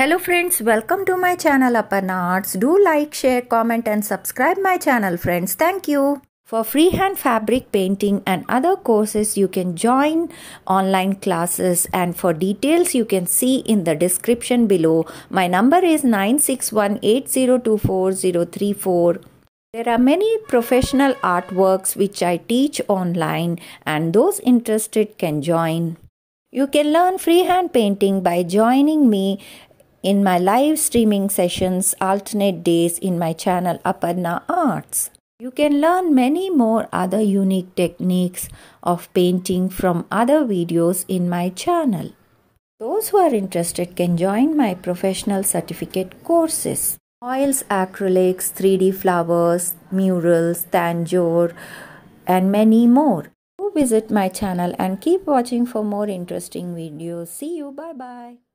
Hello friends, welcome to my channel Aparna Arts. Do like, share, comment and subscribe my channel friends. Thank you. For freehand fabric painting and other courses, you can join online classes and for details you can see in the description below. My number is nine six one eight zero two four zero three four. There are many professional artworks which I teach online and those interested can join. You can learn freehand painting by joining me in my live streaming sessions alternate days in my channel Aparna Arts. You can learn many more other unique techniques of painting from other videos in my channel. Those who are interested can join my professional certificate courses. Oils, acrylics, 3D flowers, murals, tanjore and many more. Do visit my channel and keep watching for more interesting videos. See you. Bye-bye.